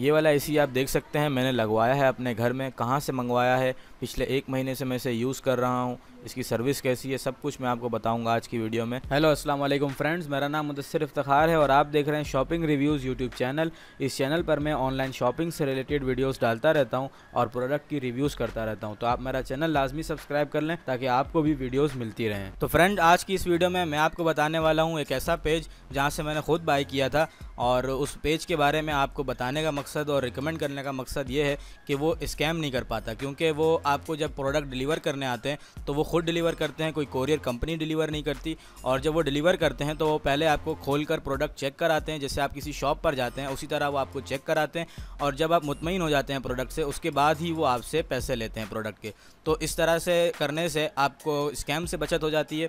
ये वाला एसी आप देख सकते हैं मैंने लगवाया है अपने घर में कहाँ से मंगवाया है पिछले एक महीने से मैं इसे यूज़ कर रहा हूँ इसकी सर्विस कैसी है सब कुछ मैं आपको बताऊंगा आज की वीडियो में हेलो अस्सलाम वालेकुम फ्रेंड्स मेरा नाम मुदसर इफ्तार है और आप देख रहे हैं शॉपिंग रिव्यूज़ यूट्यूब चैनल इस चैनल पर मैं ऑनलाइन शॉपिंग से रिलेटेड वीडियोस डालता रहता हूं और प्रोडक्ट की रिव्यूज़ करता रहता हूँ तो आप मेरा चैनल लाजमी सब्सक्राइब कर लें ताकि आपको भी वीडियोज़ मिलती रहें तो फ्रेंड आज की इस वीडियो में मैं आपको बताने वाला हूँ एक ऐसा पेज जहाँ से मैंने खुद बाई किया था और उस पेज के बारे में आपको बताने का मकसद और रिकमेंड करने का मकसद ये है कि वो स्कैम नहीं कर पाता क्योंकि वो आपको जब प्रोडक्ट डिलीवर करने आते हैं तो वो खुद डिलीवर करते हैं कोई कोरियर कंपनी डिलीवर नहीं करती और जब वो डिलीवर करते हैं तो वो पहले आपको खोल कर प्रोडक्ट चेक कराते हैं जैसे आप किसी शॉप पर जाते हैं उसी तरह वो आपको चेक कराते हैं और जब आप मुतमिन हो जाते हैं प्रोडक्ट से उसके बाद ही वो आपसे पैसे लेते हैं प्रोडक्ट के तो इस तरह से करने से आपको स्कैम से बचत हो जाती है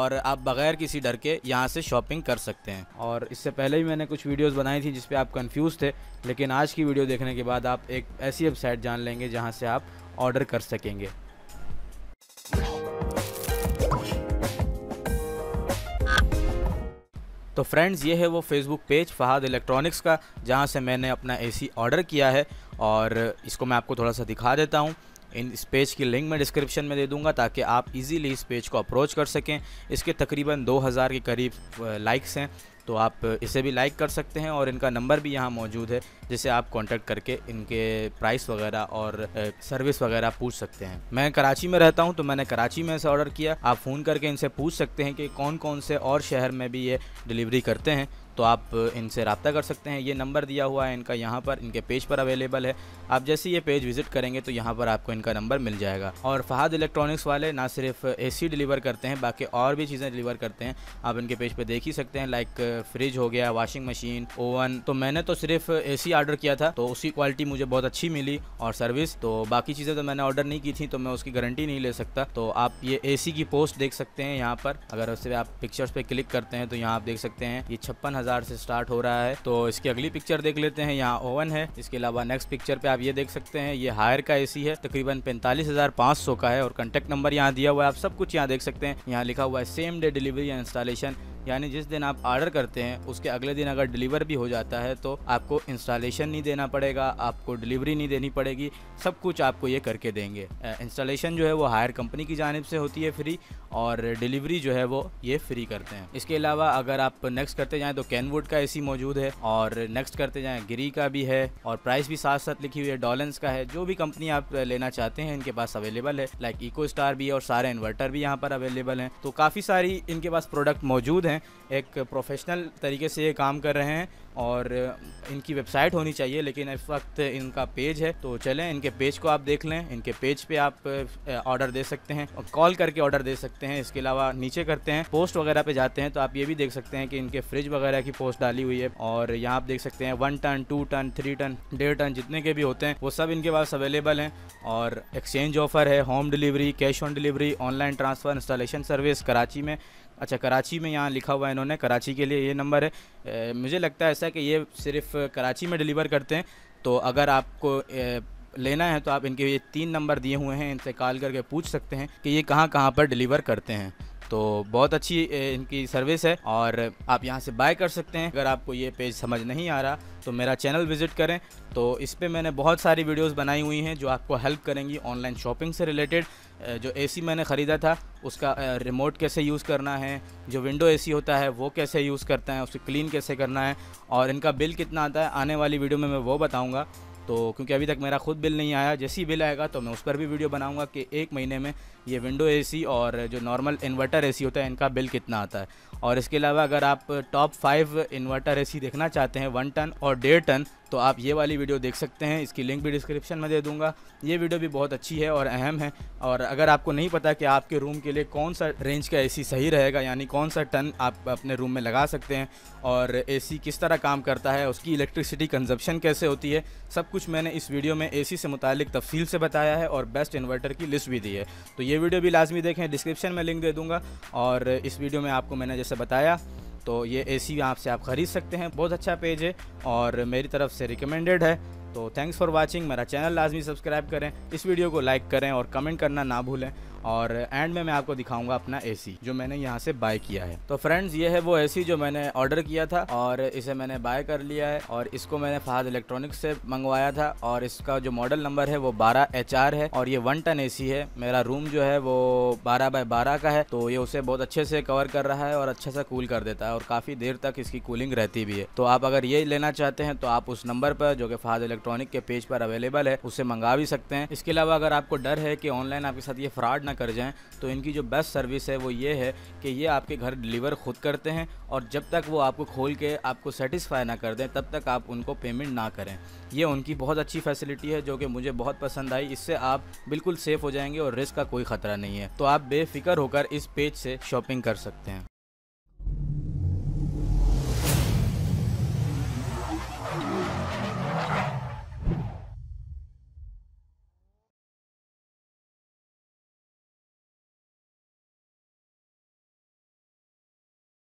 और आप बग़ैर किसी डर के यहाँ से शॉपिंग कर सकते हैं और इससे पहले भी मैंने कुछ वीडियोस बनाई थी जिस आप कंफ्यूज थे लेकिन आज की वीडियो देखने के बाद आप एक ऐसी वेबसाइट जान लेंगे जहाँ से आप ऑर्डर कर सकेंगे तो फ्रेंड्स ये है वो फेसबुक पेज फ़हाद इलेक्ट्रॉनिक्स का जहाँ से मैंने अपना एसी ऑर्डर किया है और इसको मैं आपको थोड़ा सा दिखा देता हूँ इन इस पेज की लिंक मैं डिस्क्रिप्शन में दे दूंगा ताकि आप इजीली इस पेज को अप्रोच कर सकें इसके तकरीबन 2000 के करीब लाइक्स हैं तो आप इसे भी लाइक कर सकते हैं और इनका नंबर भी यहाँ मौजूद है जिसे आप कांटेक्ट करके इनके प्राइस वगैरह और सर्विस वगैरह पूछ सकते हैं मैं कराची में रहता हूँ तो मैंने कराची में इसे ऑर्डर किया आप फ़ोन करके इनसे पूछ सकते हैं कि कौन कौन से और शहर में भी ये डिलीवरी करते हैं तो आप इनसे रबता कर सकते हैं ये नंबर दिया हुआ है इनका यहाँ पर इनके पेज पर अवेलेबल है आप जैसे ये पेज विजिट करेंगे तो यहाँ पर आपको इनका नंबर मिल जाएगा और फहाद इलेक्ट्रॉनिक्स वाले ना सिर्फ ए डिलीवर करते हैं बाकी और भी चीज़ें डिलीवर करते हैं आप इनके पेज पर देख ही सकते हैं लाइक फ्रिज हो गया वॉशिंग मशीन ओवन तो मैंने तो सिर्फ ए ऑर्डर किया था तो उसकी क्वालिटी मुझे बहुत अच्छी मिली और सर्विस तो बाकी चीज़ें तो मैंने ऑर्डर नहीं की थी तो मैं उसकी गारंटी नहीं ले सकता तो आप ये ए की पोस्ट देख सकते हैं यहाँ पर अगर उससे आप पिक्चर्स पर क्लिक करते हैं तो यहाँ आप देख सकते हैं ये छप्पन हज़ार से स्टार्ट हो रहा है तो इसकी अगली पिक्चर देख लेते हैं यहाँ ओवन है इसके अलावा नेक्स्ट पिक्चर पे आप ये देख सकते हैं ये हायर का एसी है तकरीबन पैंतालीस हजार सौ का है और कंटेक्ट नंबर यहाँ दिया हुआ है आप सब कुछ यहाँ देख सकते हैं यहाँ लिखा हुआ है सेम डे डिलीवरी इंस्टॉलेशन यानी जिस दिन आप ऑर्डर करते हैं उसके अगले दिन अगर डिलीवर भी हो जाता है तो आपको इंस्टॉलेशन नहीं देना पड़ेगा आपको डिलीवरी नहीं देनी पड़ेगी सब कुछ आपको ये करके देंगे इंस्टॉलेशन जो है वो हायर कंपनी की जानब से होती है फ्री और डिलीवरी जो है वो ये फ्री करते हैं इसके अलावा अगर आप नेक्स्ट करते जाएँ तो कैनवुड का ए मौजूद है और नेक्स्ट करते जाएँ गिरी का भी है और प्राइस भी साथ साथ लिखी हुई है डॉलेंस का है जो भी कंपनी आप लेना चाहते हैं इनके पास अवेलेबल है लाइक इको स्टार भी है और सारे इन्वर्टर भी यहाँ पर अवेलेबल हैं तो काफ़ी सारी इनके पास प्रोडक्ट मौजूद हैं हैं एक प्रोफेशनल तरीके से ये काम कर रहे हैं और इनकी वेबसाइट होनी चाहिए लेकिन इस वक्त इनका पेज है तो चलें इनके पेज को आप देख लें इनके पेज पे आप ऑर्डर दे सकते हैं और कॉल करके ऑर्डर दे सकते हैं इसके अलावा नीचे करते हैं पोस्ट वगैरह पे जाते हैं तो आप ये भी देख सकते हैं कि इनके फ्रिज वगैरह की पोस्ट डाली हुई है और यहाँ आप देख सकते हैं one ton two ton three ton डेढ़ टन जितने के भी होते हैं वो सब इनके पास अवेलेबल हैं और एक्सचेंज ऑफर है home delivery cash on delivery online transfer installation service Karachi में अच्छा कराची में यहाँ लिखा हुआ है इन्होंने कराची के लिए ये नंबर है ए, मुझे लगता है ऐसा कि ये सिर्फ कराची में डिलीवर करते हैं तो अगर आपको ए, लेना है तो आप इनके ये तीन नंबर दिए हुए हैं इनसे कॉल करके पूछ सकते हैं कि ये कहाँ कहाँ पर डिलीवर करते हैं तो बहुत अच्छी इनकी सर्विस है और आप यहाँ से बाय कर सकते हैं अगर आपको ये पेज समझ नहीं आ रहा तो मेरा चैनल विज़िट करें तो इस पर मैंने बहुत सारी वीडियोज़ बनाई हुई हैं जो आपको हेल्प करेंगी ऑनलाइन शॉपिंग से रिलेटेड जो एसी मैंने ख़रीदा था उसका रिमोट कैसे यूज़ करना है जो विंडो एसी होता है वो कैसे यूज़ करता है उसे क्लीन कैसे करना है और इनका बिल कितना आता है आने वाली वीडियो में मैं वो बताऊँगा तो क्योंकि अभी तक मेरा खुद बिल नहीं आया जैसे ही बिल आएगा तो मैं उस पर भी वीडियो बनाऊंगा कि एक महीने में ये विंडो एसी और जो नॉर्मल इन्वर्टर एसी होता है इनका बिल कितना आता है और इसके अलावा अगर आप टॉप फाइव इन्वर्टर ए देखना चाहते हैं वन टन और डेढ़ टन तो आप ये वाली वीडियो देख सकते हैं इसकी लिंक भी डिस्क्रिप्शन में दे दूंगा ये वीडियो भी बहुत अच्छी है और अहम है और अगर आपको नहीं पता कि आपके रूम के लिए कौन सा रेंज का एसी सही रहेगा यानी कौन सा टन आप अपने रूम में लगा सकते हैं और एसी किस तरह काम करता है उसकी इलेक्ट्रिसिटी कंजप्शन कैसे होती है सब कुछ मैंने इस वीडियो में ए से मुतलिक तफसील से बताया है और बेस्ट इन्वर्टर की लिस्ट भी दी है तो ये वीडियो भी लाजमी देखें डिस्क्रिप्शन में लिंक दे दूँगा और इस वीडियो में आपको मैंने जैसे से बताया तो ये ए सी यहाँ से आप ख़रीद सकते हैं बहुत अच्छा पेज है और मेरी तरफ से रिकमेंडेड है तो थैंक्स फॉर वाचिंग मेरा चैनल लाजमी सब्सक्राइब करें इस वीडियो को लाइक करें और कमेंट करना ना भूलें और एंड में मैं आपको दिखाऊंगा अपना एसी जो मैंने यहाँ से बाय किया है तो फ्रेंड्स ये है वो एसी जो मैंने ऑर्डर किया था और इसे मैंने बाय कर लिया है और इसको मैंने फहाद इलेक्ट्रॉनिक्स से मंगवाया था और इसका जो मॉडल नंबर है वो बारह एच है और ये वन टन ए है मेरा रूम जो है वो बारह बाय बारह का है तो ये उसे बहुत अच्छे से कवर कर रहा है और अच्छे से कूल कर देता है और काफ़ी देर तक इसकी कूलिंग रहती भी है तो आप अगर ये लेना चाहते हैं तो आप उस नंबर पर जो कि फहाद इलेक्ट्रॉनिक के पेज पर अवेलेबल है उसे मंगा भी सकते हैं इसके अलावा अगर आपको डर है कि ऑनलाइन आपके साथ ये फ्रॉड ना कर जाएं तो इनकी जो बेस्ट सर्विस है वो ये है कि ये आपके घर डिलीवर खुद करते हैं और जब तक वो आपको खोल के आपको सेटिस्फाई ना कर दें तब तक आप उनको पेमेंट ना करें ये उनकी बहुत अच्छी फैसिलिटी है जो कि मुझे बहुत पसंद आई इससे आप बिल्कुल सेफ़ हो जाएंगे और रिस्क का कोई ख़तरा नहीं है तो आप बेफिक्र होकर इस पेज से शॉपिंग कर सकते हैं